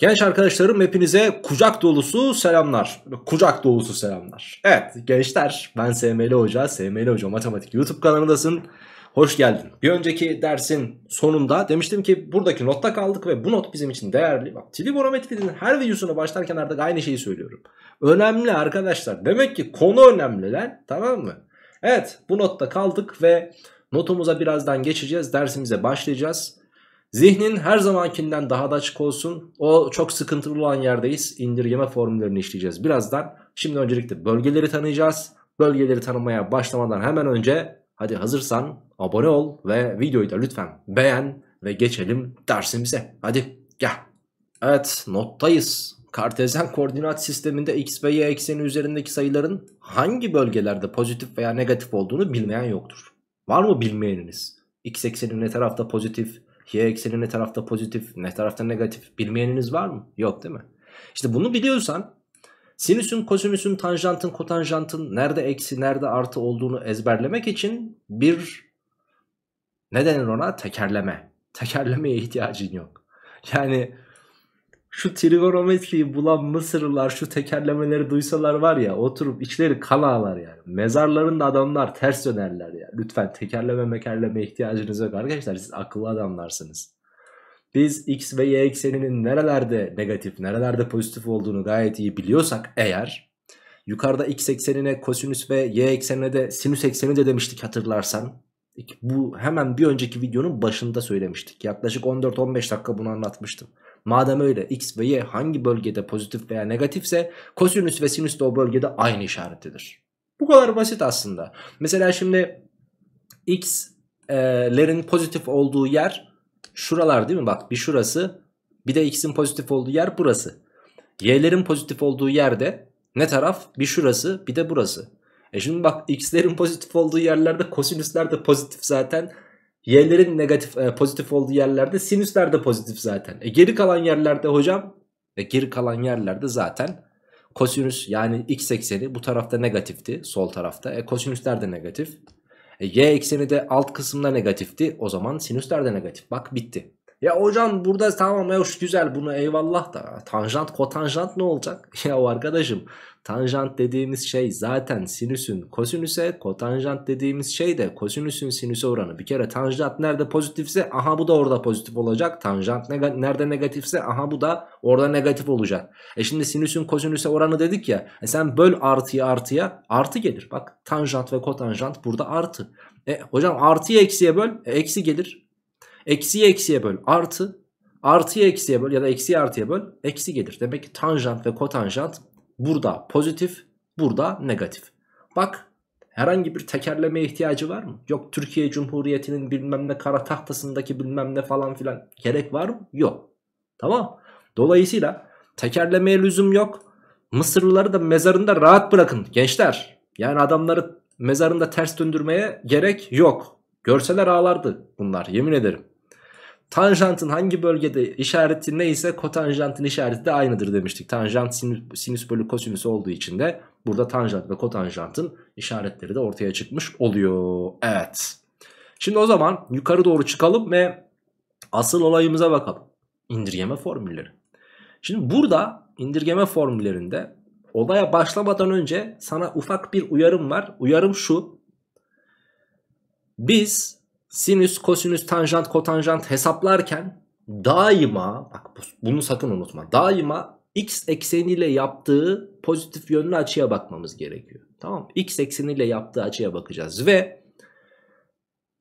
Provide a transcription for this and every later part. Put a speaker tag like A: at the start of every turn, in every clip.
A: Genç arkadaşlarım hepinize kucak dolusu selamlar. Kucak dolusu selamlar. Evet gençler ben SML Hoca, SML Hoca Matematik YouTube kanalındasın. Hoş geldin. Bir önceki dersin sonunda demiştim ki buradaki notta kaldık ve bu not bizim için değerli. Bak trigonometrinin her videosuna başlarken artık aynı şeyi söylüyorum. Önemli arkadaşlar. Demek ki konu önemli lan. Tamam mı? Evet bu notta kaldık ve notumuza birazdan geçeceğiz. Dersimize başlayacağız. Zihnin her zamankinden daha da açık olsun. O çok sıkıntılı olan yerdeyiz. İndirgeme formüllerini işleyeceğiz birazdan. Şimdi öncelikle bölgeleri tanıyacağız. Bölgeleri tanımaya başlamadan hemen önce hadi hazırsan abone ol ve videoyu da lütfen beğen ve geçelim dersimize. Hadi gel. Evet nottayız. Kartezyen koordinat sisteminde x ve y ekseni üzerindeki sayıların hangi bölgelerde pozitif veya negatif olduğunu bilmeyen yoktur. Var mı bilmeyeniniz? x ekseni ne tarafta pozitif, Y ekseni ne tarafta pozitif, ne tarafta negatif bilmeyeniniz var mı? Yok değil mi? İşte bunu biliyorsan sinüsün, kosinüsün, tanjantın, kotanjantın nerede eksi, nerede artı olduğunu ezberlemek için bir ne denir ona? Tekerleme. Tekerlemeye ihtiyacın yok. Yani şu trigonometriyi bulan Mısırlılar şu tekerlemeleri duysalar var ya oturup içleri kan ağlar yani. Mezarlarında adamlar ters dönerler ya. Yani. Lütfen tekerleme mekerleme ihtiyacınız yok arkadaşlar siz akıllı adamlarsınız. Biz x ve y ekseninin nerelerde negatif nerelerde pozitif olduğunu gayet iyi biliyorsak eğer yukarıda x eksenine kosinüs ve y eksenine de sinüs ekseni de demiştik hatırlarsan bu hemen bir önceki videonun başında söylemiştik. Yaklaşık 14-15 dakika bunu anlatmıştım. Madem öyle x ve y hangi bölgede pozitif veya negatifse kosinüs ve sinüs de o bölgede aynı işaretidir. Bu kadar basit aslında. Mesela şimdi x'lerin e, pozitif olduğu yer şuralar değil mi? Bak bir şurası bir de x'in pozitif olduğu yer burası. Y'lerin pozitif olduğu yerde ne taraf? Bir şurası bir de burası. E şimdi bak x'lerin pozitif olduğu yerlerde kosinüsler de pozitif zaten. Y'lerin negatif e, pozitif olduğu yerlerde sinüsler de pozitif zaten. E, geri kalan yerlerde hocam e, geri kalan yerlerde zaten kosinüs yani x ekseni bu tarafta negatifti sol tarafta. E, kosinüsler de negatif. E, y ekseni de alt kısımda negatifti. O zaman sinüsler de negatif. Bak bitti. Ya hocam burada tamam ya güzel bunu eyvallah da tanjant kotanjant ne olacak? Ya arkadaşım tanjant dediğimiz şey zaten sinüsün kosinüse kotanjant dediğimiz şey de kosinüsün sinüse oranı. Bir kere tanjant nerede pozitifse aha bu da orada pozitif olacak. Tanjant neg nerede negatifse aha bu da orada negatif olacak. E şimdi sinüsün kosinüse oranı dedik ya e sen böl artıya artıya artı gelir. Bak tanjant ve kotanjant burada artı. E hocam artıyı eksiye böl e, eksi gelir. Eksiye eksiye böl artı. Artıya eksiye böl ya da eksiye artıya böl. Eksi gelir. Demek ki tanjant ve kotanjant burada pozitif burada negatif. Bak herhangi bir tekerlemeye ihtiyacı var mı? Yok Türkiye Cumhuriyeti'nin bilmem ne kara tahtasındaki bilmem ne falan filan gerek var mı? Yok. Tamam. Dolayısıyla tekerlemeye lüzum yok. Mısırlıları da mezarında rahat bırakın gençler. Yani adamları mezarında ters döndürmeye gerek yok. Görseler ağlardı bunlar yemin ederim. Tanjantın hangi bölgede işareti neyse kotanjantın işareti de aynıdır demiştik. Tanjant sinüs, bölü kosinüs olduğu için de burada tanjant ve kotanjantın işaretleri de ortaya çıkmış oluyor. Evet. Şimdi o zaman yukarı doğru çıkalım ve asıl olayımıza bakalım. İndirgeme formülleri. Şimdi burada indirgeme formüllerinde olaya başlamadan önce sana ufak bir uyarım var. Uyarım şu. Biz sinüs, kosinüs, tanjant, kotanjant hesaplarken daima bak bunu sakın unutma. Daima x ekseniyle yaptığı pozitif yönlü açıya bakmamız gerekiyor. Tamam X ekseniyle yaptığı açıya bakacağız ve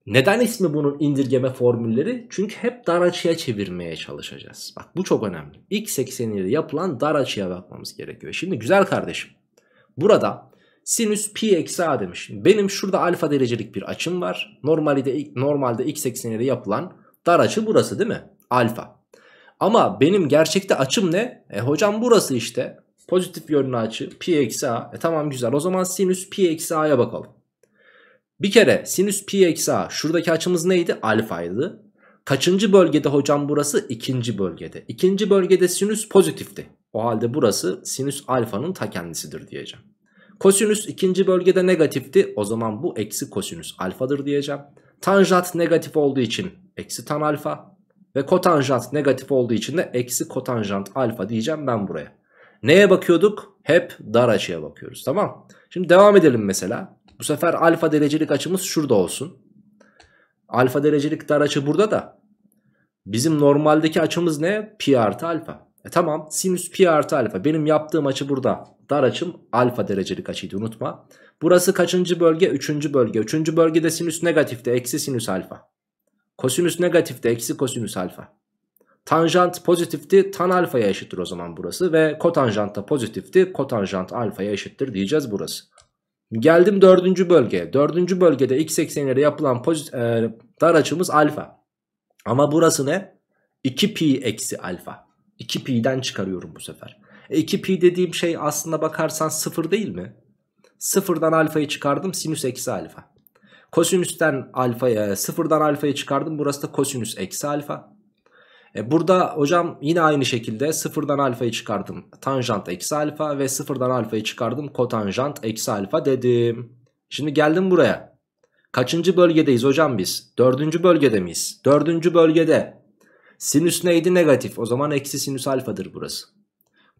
A: neden ismi bunun indirgeme formülleri? Çünkü hep dar açıya çevirmeye çalışacağız. Bak bu çok önemli. X ekseniyle yapılan dar açıya bakmamız gerekiyor. Şimdi güzel kardeşim. Burada sinüs pi eksi a demiş. Benim şurada alfa derecelik bir açım var. Normalde, normalde x ekseniyle yapılan dar açı burası değil mi? Alfa. Ama benim gerçekte açım ne? E hocam burası işte. Pozitif yönlü açı pi eksi a. E tamam güzel o zaman sinüs pi eksi a'ya bakalım. Bir kere sinüs pi eksi a şuradaki açımız neydi? Alfaydı. Kaçıncı bölgede hocam burası? ikinci bölgede. İkinci bölgede sinüs pozitifti. O halde burası sinüs alfanın ta kendisidir diyeceğim. Kosinüs ikinci bölgede negatifti. O zaman bu eksi kosinüs alfadır diyeceğim. Tanjant negatif olduğu için eksi tan alfa. Ve kotanjant negatif olduğu için de eksi kotanjant alfa diyeceğim ben buraya. Neye bakıyorduk? Hep dar açıya bakıyoruz tamam. Şimdi devam edelim mesela. Bu sefer alfa derecelik açımız şurada olsun. Alfa derecelik dar açı burada da. Bizim normaldeki açımız ne? Pi artı alfa. E tamam sinüs pi artı alfa. Benim yaptığım açı burada Dar açım alfa derecelik açıydı unutma. Burası kaçıncı bölge? Üçüncü bölge. Üçüncü bölgede sinüs negatifte eksi sinüs alfa. Kosinüs negatifte eksi kosinüs alfa. Tanjant pozitifti tan alfaya eşittir o zaman burası ve kotanjant da pozitifti kotanjant alfaya eşittir diyeceğiz burası. Geldim dördüncü bölgeye. Dördüncü bölgede x eksenlere yapılan e, dar açımız alfa. Ama burası ne? 2 pi eksi alfa. 2 pi'den çıkarıyorum bu sefer. E 2pi dediğim şey aslında bakarsan 0 değil mi? Sıfırdan alfayı çıkardım sinüs eksi alfa. Kosinüsten alfaya sıfırdan alfayı çıkardım burası da kosinüs eksi alfa. E burada hocam yine aynı şekilde sıfırdan alfayı çıkardım tanjant eksi alfa ve sıfırdan alfayı çıkardım kotanjant eksi alfa dedim. Şimdi geldim buraya. Kaçıncı bölgedeyiz hocam biz? Dördüncü bölgede miyiz? Dördüncü bölgede sinüs neydi negatif o zaman eksi sinüs alfadır burası.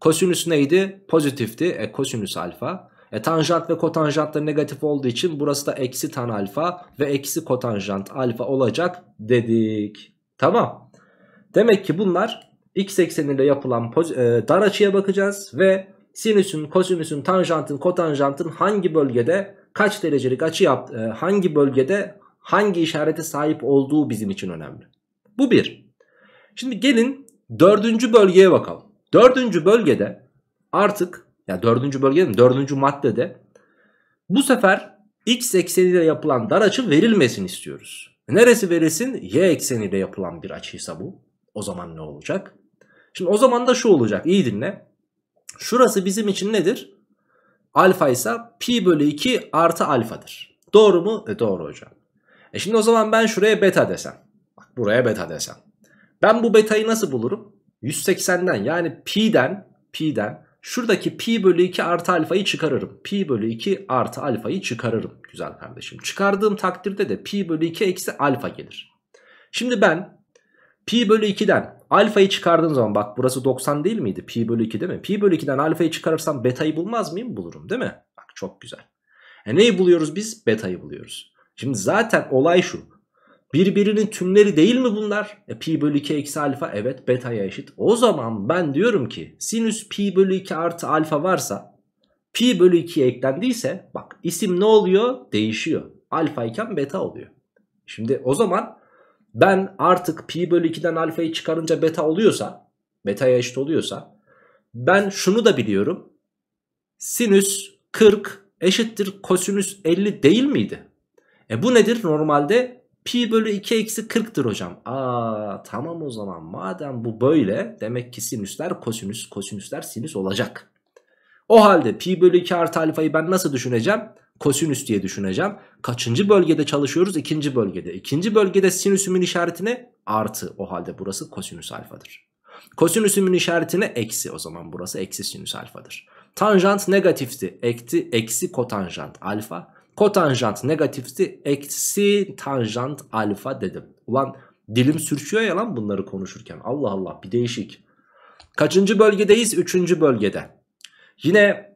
A: Kosinüs neydi? Pozitifti. E kosinüs alfa. E tanjant ve kotanjant da negatif olduğu için burası da eksi tan alfa ve eksi kotanjant alfa olacak dedik. Tamam. Demek ki bunlar x ekseniyle yapılan e, dar açıya bakacağız ve sinüsün, kosinüsün, tanjantın, kotanjantın hangi bölgede kaç derecelik açı yaptı, e, hangi bölgede hangi işarete sahip olduğu bizim için önemli. Bu bir. Şimdi gelin dördüncü bölgeye bakalım. Dördüncü bölgede artık ya dördüncü bölgede Dördüncü maddede bu sefer x ekseniyle yapılan dar açı verilmesin istiyoruz. Neresi verilsin? Y ekseniyle yapılan bir açıysa bu. O zaman ne olacak? Şimdi o zaman da şu olacak. İyi dinle. Şurası bizim için nedir? Alfa ise pi bölü 2 artı alfadır. Doğru mu? E doğru hocam. E şimdi o zaman ben şuraya beta desem. Bak buraya beta desem. Ben bu betayı nasıl bulurum? 180'den yani pi'den pi'den şuradaki pi bölü 2 artı alfayı çıkarırım. Pi bölü 2 artı alfayı çıkarırım güzel kardeşim. Çıkardığım takdirde de pi bölü 2 eksi alfa gelir. Şimdi ben pi bölü 2'den alfayı çıkardığım zaman bak burası 90 değil miydi? Pi bölü 2 değil mi? Pi bölü 2'den alfayı çıkarırsam betayı bulmaz mıyım? Bulurum değil mi? Bak çok güzel. E neyi buluyoruz biz? Betayı buluyoruz. Şimdi zaten olay şu. Birbirinin tümleri değil mi bunlar? E, pi bölü 2 eksi alfa evet beta'ya eşit. O zaman ben diyorum ki sinüs pi bölü 2 artı alfa varsa pi bölü 2'ye eklendiyse bak isim ne oluyor? Değişiyor. Alfa iken beta oluyor. Şimdi o zaman ben artık pi bölü 2'den alfayı çıkarınca beta oluyorsa beta'ya eşit oluyorsa ben şunu da biliyorum. Sinüs 40 eşittir kosinüs 50 değil miydi? E bu nedir? Normalde pi bölü 2 eksi 40'tır hocam. Aa tamam o zaman madem bu böyle demek ki sinüsler kosinüs kosinüsler sinüs olacak. O halde pi bölü 2 artı alfayı ben nasıl düşüneceğim? Kosinüs diye düşüneceğim. Kaçıncı bölgede çalışıyoruz? İkinci bölgede. İkinci bölgede sinüsümün işaretine artı. O halde burası kosinüs alfadır. Kosinüsümün işaretine eksi. O zaman burası eksi sinüs alfadır. Tanjant negatifti. Ekti, eksi kotanjant alfa. Kotanjant negatifti. Eksi tanjant alfa dedim. Ulan dilim sürçüyor ya lan bunları konuşurken. Allah Allah bir değişik. Kaçıncı bölgedeyiz? Üçüncü bölgede. Yine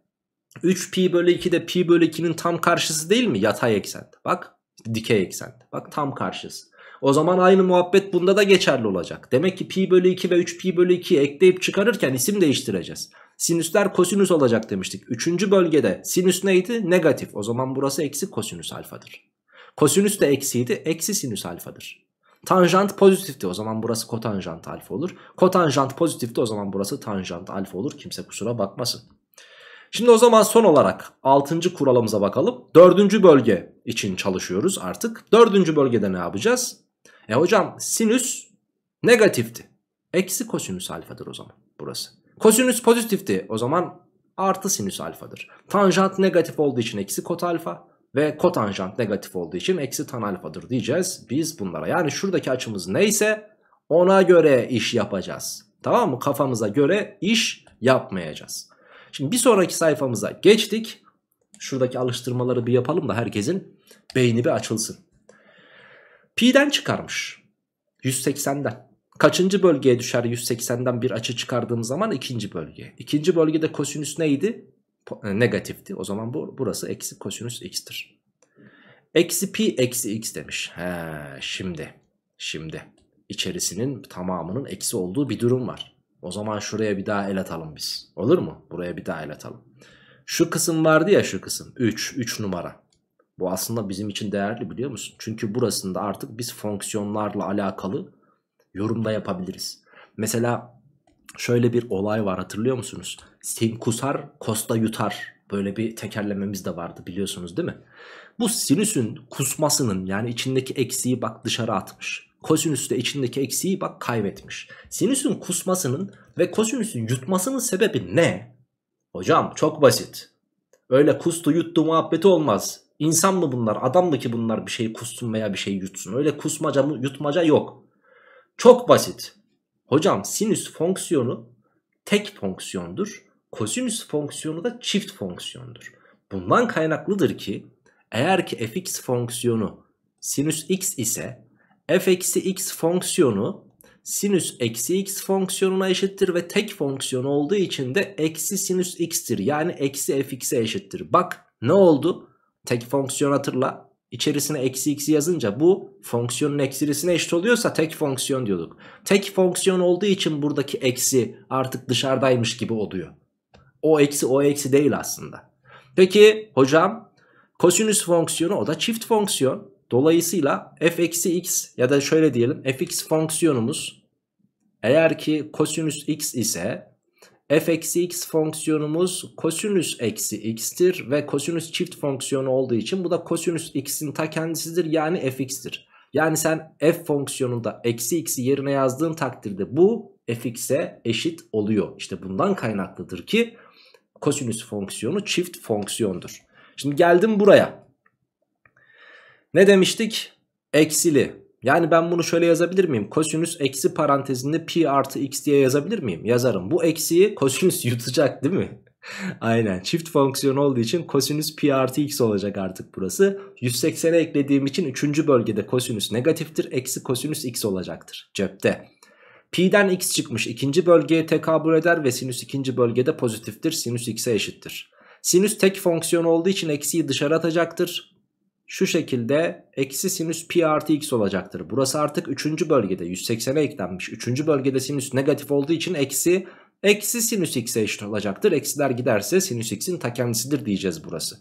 A: 3 pi bölü 2 de pi bölü 2'nin tam karşısı değil mi? Yatay eksende. Bak dikey eksende. Bak tam karşısı. O zaman aynı muhabbet bunda da geçerli olacak. Demek ki pi bölü 2 ve 3 pi bölü 2'yi ekleyip çıkarırken isim değiştireceğiz. Sinüsler kosinüs olacak demiştik. Üçüncü bölgede sinüs neydi? Negatif. O zaman burası eksi kosinüs alfadır. Kosinüs de eksiydi. Eksi sinüs alfadır. Tanjant pozitifti o zaman burası kotanjant alfa olur. Kotanjant pozitifti o zaman burası tanjant alfa olur. Kimse kusura bakmasın. Şimdi o zaman son olarak 6. kuralımıza bakalım. 4. bölge için çalışıyoruz artık. 4. bölgede ne yapacağız? E hocam sinüs negatifti. Eksi kosinüs alfadır o zaman burası. Kosinüs pozitifti o zaman artı sinüs alfadır. Tanjant negatif olduğu için eksi kot alfa ve kotanjant negatif olduğu için eksi tan alfadır diyeceğiz. Biz bunlara yani şuradaki açımız neyse ona göre iş yapacağız. Tamam mı? Kafamıza göre iş yapmayacağız. Şimdi bir sonraki sayfamıza geçtik. Şuradaki alıştırmaları bir yapalım da herkesin beyni bir açılsın. Pi'den çıkarmış. 180'den. Kaçıncı bölgeye düşer 180'den bir açı çıkardığım zaman ikinci bölgeye. İkinci bölgede kosinüs neydi? E, negatifti. O zaman bu, burası eksi kosinüs x'tir. Eksi pi eksi x demiş. He, şimdi. Şimdi. içerisinin tamamının eksi olduğu bir durum var. O zaman şuraya bir daha el atalım biz. Olur mu? Buraya bir daha el atalım. Şu kısım vardı ya şu kısım. 3. 3 numara. Bu aslında bizim için değerli biliyor musun? Çünkü burasında artık biz fonksiyonlarla alakalı yorumda yapabiliriz. Mesela şöyle bir olay var hatırlıyor musunuz? Sin kusar, kosta yutar. Böyle bir tekerlememiz de vardı biliyorsunuz değil mi? Bu sinüsün kusmasının yani içindeki eksiği bak dışarı atmış. Kosinüs de içindeki eksiği bak kaybetmiş. Sinüsün kusmasının ve kosinüsün yutmasının sebebi ne? Hocam çok basit. Öyle kustu yuttu muhabbeti olmaz. İnsan mı bunlar? Adam mı ki bunlar bir şey kustun veya bir şey yutsun? Öyle kusmaca mı yutmaca yok. Çok basit. Hocam sinüs fonksiyonu tek fonksiyondur. Kosinüs fonksiyonu da çift fonksiyondur. Bundan kaynaklıdır ki eğer ki fx fonksiyonu sinüs x ise f eksi x fonksiyonu sinüs eksi x fonksiyonuna eşittir ve tek fonksiyon olduğu için de eksi sinüs x'tir. Yani eksi fx'e eşittir. Bak ne oldu? tek fonksiyon hatırla içerisine eksi x yazınca bu fonksiyonun eksilisine eşit oluyorsa tek fonksiyon diyorduk. Tek fonksiyon olduğu için buradaki eksi artık dışarıdaymış gibi oluyor. O eksi o eksi değil aslında. Peki hocam kosinüs fonksiyonu o da çift fonksiyon. Dolayısıyla f eksi x ya da şöyle diyelim fx fonksiyonumuz eğer ki kosinüs x ise f eksi x fonksiyonumuz kosinüs eksi x'tir ve kosinüs çift fonksiyonu olduğu için bu da kosinüs x'in ta kendisidir yani fx'tir. Yani sen f fonksiyonunda eksi x'i yerine yazdığın takdirde bu fx'e eşit oluyor. İşte bundan kaynaklıdır ki kosinüs fonksiyonu çift fonksiyondur. Şimdi geldim buraya. Ne demiştik? Eksili yani ben bunu şöyle yazabilir miyim? Kosinüs eksi parantezinde pi artı x diye yazabilir miyim? Yazarım. Bu eksiyi kosinüs yutacak değil mi? Aynen çift fonksiyon olduğu için kosinüs pi artı x olacak artık burası. 180'e eklediğim için 3. bölgede kosinüs negatiftir. Eksi kosinüs x olacaktır cepte. Pi'den x çıkmış ikinci bölgeye tekabül eder ve sinüs ikinci bölgede pozitiftir. Sinüs x'e eşittir. Sinüs tek fonksiyon olduğu için eksiyi dışarı atacaktır şu şekilde eksi sinüs pi artı x olacaktır. Burası artık 3. bölgede 180'e eklenmiş. 3. bölgede sinüs negatif olduğu için eksi eksi sinüs x'e eşit olacaktır. Eksiler giderse sinüs x'in ta kendisidir diyeceğiz burası.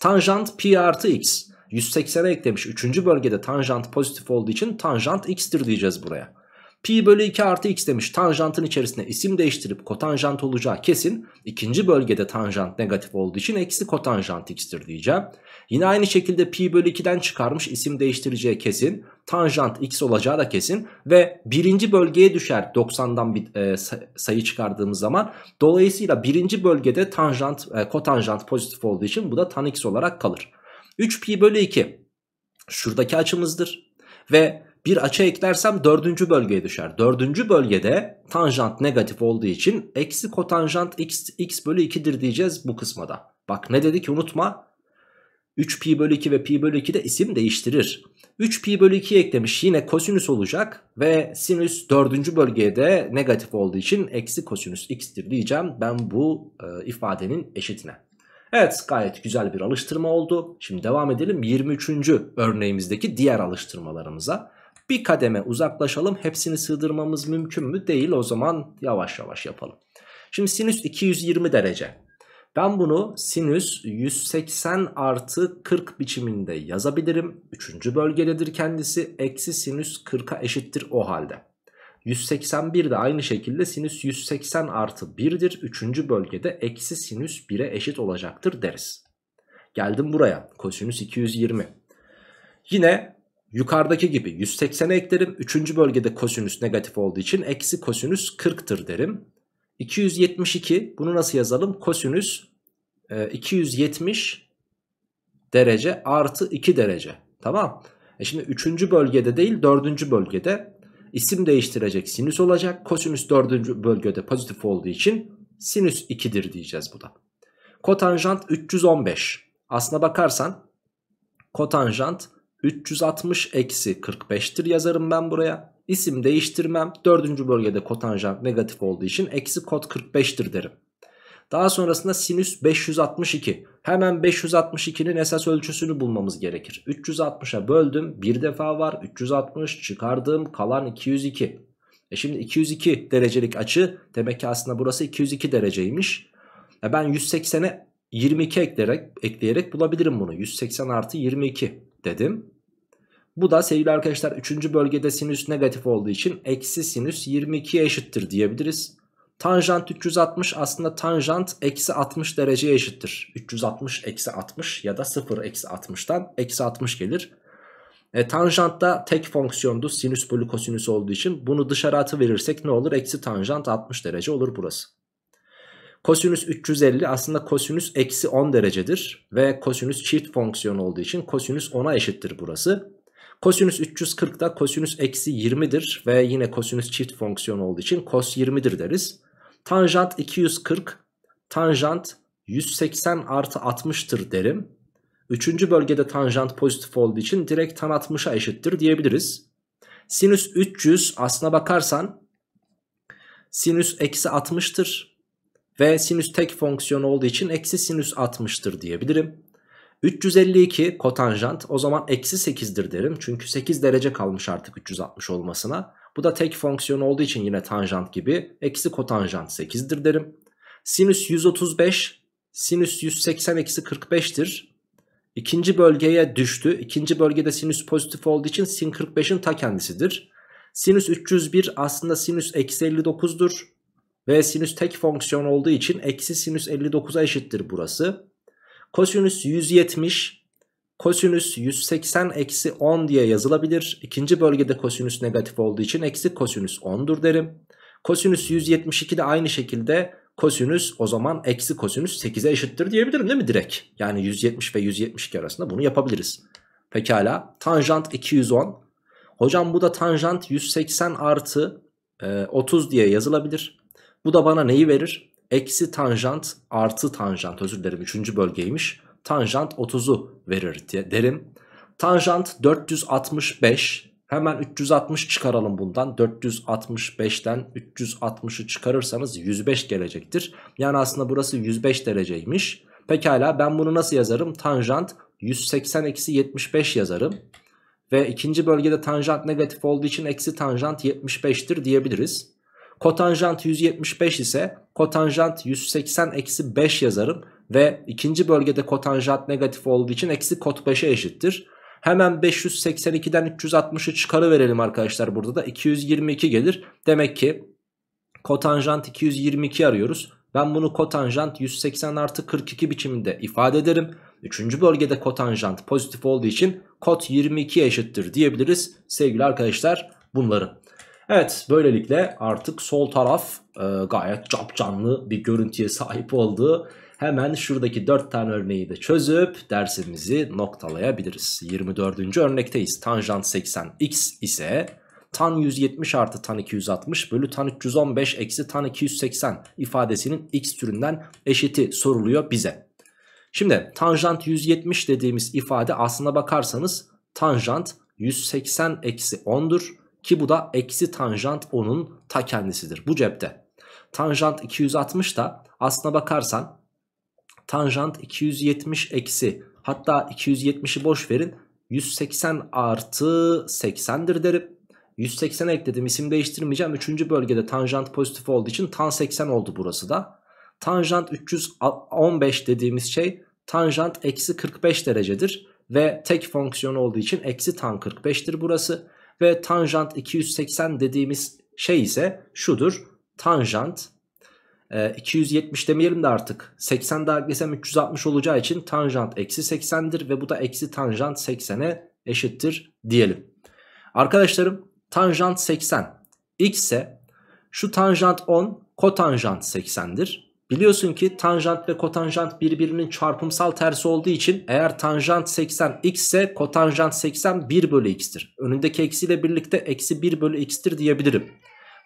A: Tanjant pi artı x 180'e eklemiş. 3. bölgede tanjant pozitif olduğu için tanjant x'tir diyeceğiz buraya. Pi bölü 2 artı x demiş tanjantın içerisine isim değiştirip kotanjant olacağı kesin. İkinci bölgede tanjant negatif olduğu için eksi kotanjant x'tir diyeceğim. Yine aynı şekilde pi bölü 2'den çıkarmış isim değiştireceği kesin. Tanjant x olacağı da kesin. Ve birinci bölgeye düşer 90'dan bir e, sayı çıkardığımız zaman. Dolayısıyla birinci bölgede tanjant, e, kotanjant pozitif olduğu için bu da tan x olarak kalır. 3 pi bölü 2 şuradaki açımızdır. Ve bir açı eklersem dördüncü bölgeye düşer. Dördüncü bölgede tanjant negatif olduğu için eksi kotanjant x, x bölü 2'dir diyeceğiz bu kısmada. Bak ne dedik unutma 3 pi bölü 2 ve pi bölü 2 de isim değiştirir. 3 pi bölü 2 eklemiş yine kosinüs olacak ve sinüs dördüncü bölgede negatif olduğu için eksi kosinüs x'tir diyeceğim ben bu e, ifadenin eşitine. Evet gayet güzel bir alıştırma oldu. Şimdi devam edelim 23. örneğimizdeki diğer alıştırmalarımıza bir kademe uzaklaşalım. Hepsini sığdırmamız mümkün mü? Değil o zaman yavaş yavaş yapalım. Şimdi sinüs 220 derece. Ben bunu sinüs 180 artı 40 biçiminde yazabilirim. Üçüncü bölgededir kendisi. Eksi sinüs 40'a eşittir o halde. 181 de aynı şekilde sinüs 180 artı 1'dir. Üçüncü bölgede eksi sinüs 1'e eşit olacaktır deriz. Geldim buraya. Kosinüs 220. Yine Yukarıdaki gibi 180'e eklerim. Üçüncü bölgede kosinüs negatif olduğu için eksi kosinüs 40'tır derim. 272 bunu nasıl yazalım? Kosinüs e, 270 derece artı 2 derece. Tamam. E şimdi üçüncü bölgede değil dördüncü bölgede isim değiştirecek sinüs olacak. Kosinüs dördüncü bölgede pozitif olduğu için sinüs 2'dir diyeceğiz bu da. Kotanjant 315. Aslına bakarsan kotanjant 360 eksi 45'tir yazarım ben buraya. İsim değiştirmem. Dördüncü bölgede kotanjant negatif olduğu için eksi kot 45'tir derim. Daha sonrasında sinüs 562. Hemen 562'nin esas ölçüsünü bulmamız gerekir. 360'a böldüm. Bir defa var. 360 çıkardım. Kalan 202. E şimdi 202 derecelik açı. Demek ki aslında burası 202 dereceymiş. E ben 180'e 22 ekleyerek, ekleyerek bulabilirim bunu. 180 artı 22 dedim. Bu da sevgili arkadaşlar 3. bölgede sinüs negatif olduğu için eksi sinüs 22'ye eşittir diyebiliriz. Tanjant 360 aslında tanjant eksi 60 dereceye eşittir. 360 eksi 60 ya da 0 eksi 60'tan eksi 60 gelir. E, tanjant da tek fonksiyondu sinüs bölü kosinüs olduğu için bunu dışarı atı verirsek ne olur? Eksi tanjant 60 derece olur burası. Kosinüs 350 aslında kosinüs eksi 10 derecedir. Ve kosinüs çift fonksiyon olduğu için kosinüs 10'a eşittir burası. Kosinüs 340 da kosinüs eksi 20'dir. Ve yine kosinüs çift fonksiyon olduğu için kos 20'dir deriz. Tanjant 240. Tanjant 180 artı 60'tır derim. Üçüncü bölgede tanjant pozitif olduğu için direkt tan 60'a eşittir diyebiliriz. Sinüs 300 aslına bakarsan sinüs eksi 60'tır. Ve sinüs tek fonksiyon olduğu için eksi sinüs 60'tır diyebilirim. 352 kotanjant o zaman eksi 8'dir derim. Çünkü 8 derece kalmış artık 360 olmasına. Bu da tek fonksiyon olduğu için yine tanjant gibi eksi kotanjant 8'dir derim. Sinüs 135 sinüs 180 eksi 45'tir. İkinci bölgeye düştü. İkinci bölgede sinüs pozitif olduğu için sin 45'in ta kendisidir. Sinüs 301 aslında sinüs eksi 59'dur. Ve sinüs tek fonksiyon olduğu için eksi sinüs 59'a eşittir burası. Kosinüs 170 kosinüs 180 eksi 10 diye yazılabilir. İkinci bölgede kosinüs negatif olduğu için eksi kosinüs 10'dur derim. Kosinüs 172 de aynı şekilde kosinüs o zaman eksi kosinüs 8'e eşittir diyebilirim değil mi direkt? Yani 170 ve 172 arasında bunu yapabiliriz. Pekala tanjant 210. Hocam bu da tanjant 180 artı e, 30 diye yazılabilir. Bu da bana neyi verir? Eksi tanjant artı tanjant özür dilerim 3. bölgeymiş. Tanjant 30'u verir diye derim. Tanjant 465 hemen 360 çıkaralım bundan 465'ten 360'ı çıkarırsanız 105 gelecektir. Yani aslında burası 105 dereceymiş. Pekala ben bunu nasıl yazarım? Tanjant 180-75 yazarım. Ve ikinci bölgede tanjant negatif olduğu için eksi tanjant 75'tir diyebiliriz. Kotanjant 175 ise kotanjant 180 eksi 5 yazarım. Ve ikinci bölgede kotanjant negatif olduğu için eksi kot 5'e eşittir. Hemen 582'den 360'ı çıkarıverelim arkadaşlar burada da 222 gelir. Demek ki kotanjant 222 arıyoruz. Ben bunu kotanjant 180 artı 42 biçiminde ifade ederim. Üçüncü bölgede kotanjant pozitif olduğu için kot 22 eşittir diyebiliriz sevgili arkadaşlar bunların. Evet böylelikle artık sol taraf e, gayet cap canlı bir görüntüye sahip oldu. Hemen şuradaki 4 tane örneği de çözüp dersimizi noktalayabiliriz. 24. örnekteyiz. Tanjant 80 x ise tan 170 artı tan 260 bölü tan 315 eksi tan 280 ifadesinin x türünden eşiti soruluyor bize. Şimdi tanjant 170 dediğimiz ifade aslına bakarsanız tanjant 180 eksi 10'dur. Ki bu da eksi tanjant onun ta kendisidir. Bu cepte. Tanjant 260 da aslına bakarsan tanjant 270 eksi hatta 270'i boş verin 180 artı 80'dir derim. 180 ekledim isim değiştirmeyeceğim. Üçüncü bölgede tanjant pozitif olduğu için tan 80 oldu burası da. Tanjant 315 dediğimiz şey tanjant eksi 45 derecedir. Ve tek fonksiyon olduğu için eksi tan 45'tir burası. Ve tanjant 280 dediğimiz şey ise şudur. Tanjant 270 e, demeyelim de artık 80 daha eklesem 360 olacağı için tanjant eksi 80'dir ve bu da eksi tanjant 80'e eşittir diyelim. Arkadaşlarım tanjant 80 x ise şu tanjant 10 kotanjant 80'dir. Biliyorsun ki tanjant ve kotanjant birbirinin çarpımsal tersi olduğu için eğer tanjant 80 x ise kotanjant 80 1 bölü x'tir. Önündeki eksiyle birlikte eksi 1 bölü x'tir diyebilirim.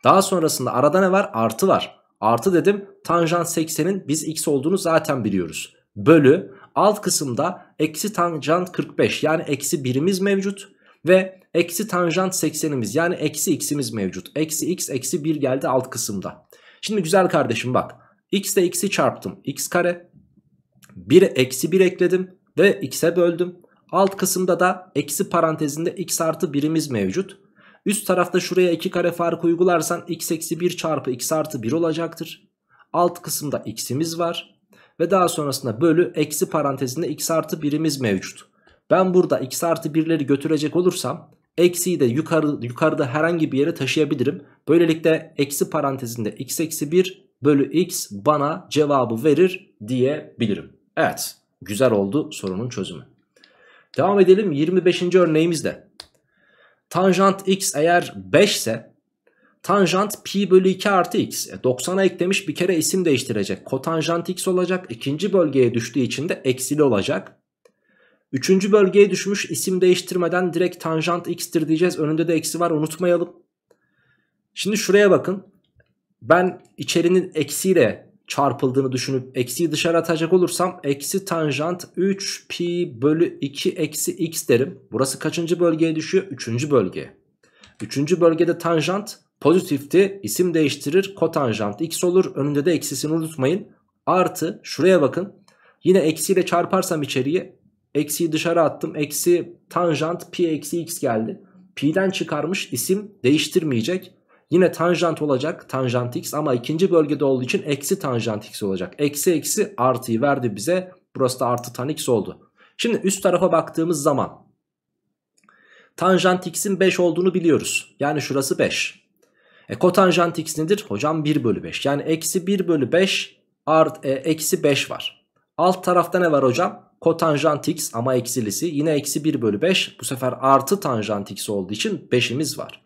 A: Daha sonrasında arada ne var? Artı var. Artı dedim tanjant 80'in biz x olduğunu zaten biliyoruz. Bölü alt kısımda eksi tanjant 45 yani eksi 1'imiz mevcut. Ve eksi tanjant 80'imiz yani eksi x'imiz mevcut. Eksi x eksi 1 geldi alt kısımda. Şimdi güzel kardeşim bak. X ile x'i çarptım. X kare. 1 eksi 1 ekledim ve x'e böldüm. Alt kısımda da eksi parantezinde x artı birimiz mevcut. Üst tarafta şuraya 2 kare fark uygularsan x eksi 1 çarpı x artı 1 olacaktır. Alt kısımda x'imiz var. Ve daha sonrasında bölü eksi parantezinde x artı birimiz mevcut. Ben burada x artı 1'leri götürecek olursam eksiyi de yukarı, yukarıda herhangi bir yere taşıyabilirim. Böylelikle eksi parantezinde x eksi 1 bölü x bana cevabı verir diyebilirim. Evet güzel oldu sorunun çözümü. Devam edelim 25. örneğimizde. Tanjant x eğer 5 ise tanjant pi bölü 2 artı x. E 90'a eklemiş bir kere isim değiştirecek. Kotanjant x olacak. İkinci bölgeye düştüğü için de eksili olacak. Üçüncü bölgeye düşmüş isim değiştirmeden direkt tanjant x'tir diyeceğiz. Önünde de eksi var unutmayalım. Şimdi şuraya bakın ben içerinin eksiyle çarpıldığını düşünüp eksiyi dışarı atacak olursam eksi tanjant 3 pi bölü 2 eksi x derim. Burası kaçıncı bölgeye düşüyor? Üçüncü bölge. Üçüncü bölgede tanjant pozitifti. İsim değiştirir. Kotanjant x olur. Önünde de eksisini unutmayın. Artı şuraya bakın. Yine eksiyle çarparsam içeriye eksiyi dışarı attım. Eksi tanjant pi eksi x geldi. Pi'den çıkarmış isim değiştirmeyecek. Yine tanjant olacak tanjant x ama ikinci bölgede olduğu için eksi tanjant x olacak. Eksi eksi artıyı verdi bize. Burası da artı tan x oldu. Şimdi üst tarafa baktığımız zaman tanjant x'in 5 olduğunu biliyoruz. Yani şurası 5. E kotanjant x nedir? Hocam 1 bölü 5. Yani eksi 1 bölü 5 art, e, eksi 5 var. Alt tarafta ne var hocam? Kotanjant x ama eksilisi. Yine eksi 1 bölü 5. Bu sefer artı tanjant x olduğu için 5'imiz var.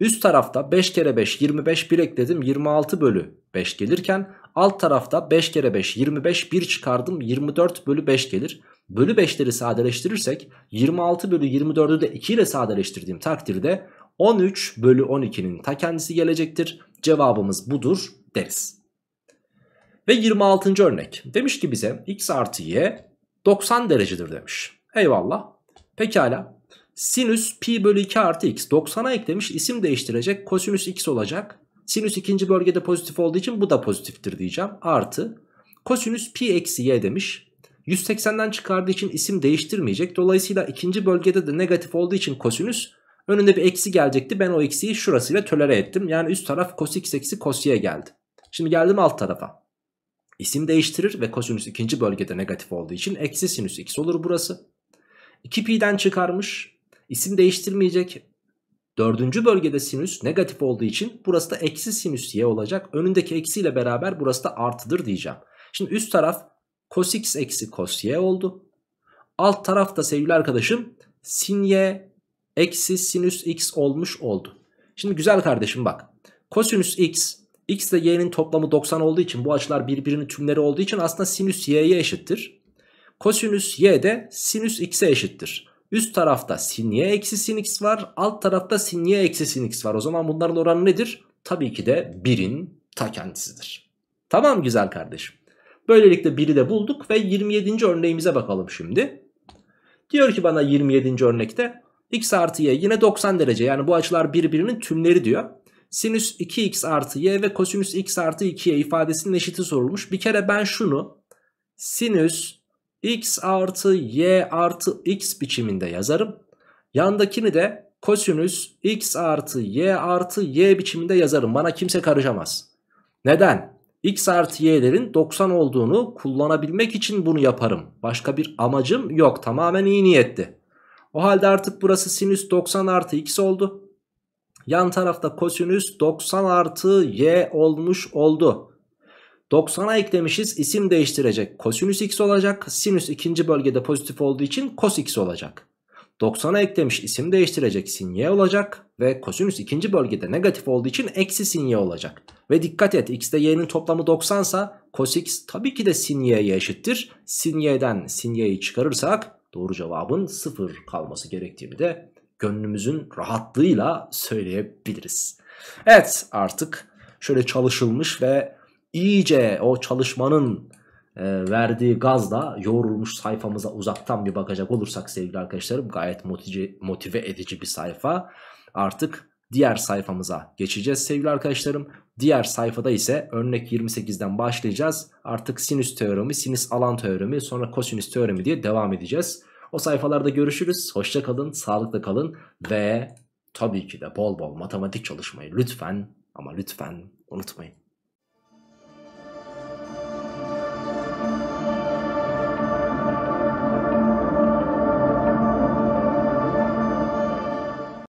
A: Üst tarafta 5 kere 5 25 1 ekledim 26 bölü 5 gelirken alt tarafta 5 kere 5 25 1 çıkardım 24 bölü 5 gelir. Bölü 5'leri sadeleştirirsek 26 bölü 24'ü de 2 ile sadeleştirdiğim takdirde 13 bölü 12'nin ta kendisi gelecektir. Cevabımız budur deriz. Ve 26. örnek demiş ki bize x artı y 90 derecedir demiş. Eyvallah. Pekala sinüs pi bölü 2 artı x 90'a eklemiş isim değiştirecek kosinüs x olacak. Sinüs ikinci bölgede pozitif olduğu için bu da pozitiftir diyeceğim. Artı kosinüs pi eksi y demiş. 180'den çıkardığı için isim değiştirmeyecek. Dolayısıyla ikinci bölgede de negatif olduğu için kosinüs önünde bir eksi gelecekti. Ben o eksiyi şurasıyla tölere ettim. Yani üst taraf cos x eksi cos y geldi. Şimdi geldim alt tarafa. İsim değiştirir ve kosinüs ikinci bölgede negatif olduğu için eksi sinüs x olur burası. 2pi'den çıkarmış İsim değiştirmeyecek. Dördüncü bölgede sinüs negatif olduğu için burası da eksi sinüs y olacak. Önündeki eksiyle beraber burası da artıdır diyeceğim. Şimdi üst taraf cos x eksi cos y oldu. Alt tarafta sevgili arkadaşım sin y eksi sinüs x olmuş oldu. Şimdi güzel kardeşim bak. Kosinüs x, x ile y'nin toplamı 90 olduğu için bu açılar birbirinin tümleri olduğu için aslında sinüs y'ye eşittir. Kosinüs y de sinüs x'e eşittir. Üst tarafta sin y eksi sin x var. Alt tarafta sin y eksi sin x var. O zaman bunların oranı nedir? Tabii ki de 1'in ta kendisidir. Tamam güzel kardeşim. Böylelikle 1'i de bulduk ve 27. örneğimize bakalım şimdi. Diyor ki bana 27. örnekte x artı y yine 90 derece yani bu açılar birbirinin tümleri diyor. Sinüs 2x artı y ve kosinüs x artı 2y ifadesinin eşiti sorulmuş. Bir kere ben şunu sinüs x artı y artı x biçiminde yazarım. Yandakini de kosinüs x artı y artı y biçiminde yazarım. Bana kimse karışamaz. Neden? x artı y'lerin 90 olduğunu kullanabilmek için bunu yaparım. Başka bir amacım yok. Tamamen iyi niyetli. O halde artık burası sinüs 90 artı x oldu. Yan tarafta kosinüs 90 artı y olmuş oldu. 90'a eklemişiz isim değiştirecek kosinüs x olacak. Sinüs ikinci bölgede pozitif olduğu için kos x olacak. 90'a eklemiş isim değiştirecek sin y olacak. Ve kosinüs ikinci bölgede negatif olduğu için eksi sin y olacak. Ve dikkat et x ile y'nin toplamı 90 ise kos x tabii ki de sin y'ye eşittir. Sin y'den sin y'yi çıkarırsak doğru cevabın 0 kalması gerektiğini de gönlümüzün rahatlığıyla söyleyebiliriz. Evet artık şöyle çalışılmış ve iyice o çalışmanın e, verdiği gazla yoğrulmuş sayfamıza uzaktan bir bakacak olursak sevgili arkadaşlarım gayet motive, motive edici bir sayfa. Artık diğer sayfamıza geçeceğiz sevgili arkadaşlarım. Diğer sayfada ise örnek 28'den başlayacağız. Artık sinüs teoremi, sinüs alan teoremi, sonra kosinüs teoremi diye devam edeceğiz. O sayfalarda görüşürüz. Hoşça kalın, sağlıklı kalın ve tabii ki de bol bol matematik çalışmayı lütfen ama lütfen unutmayın.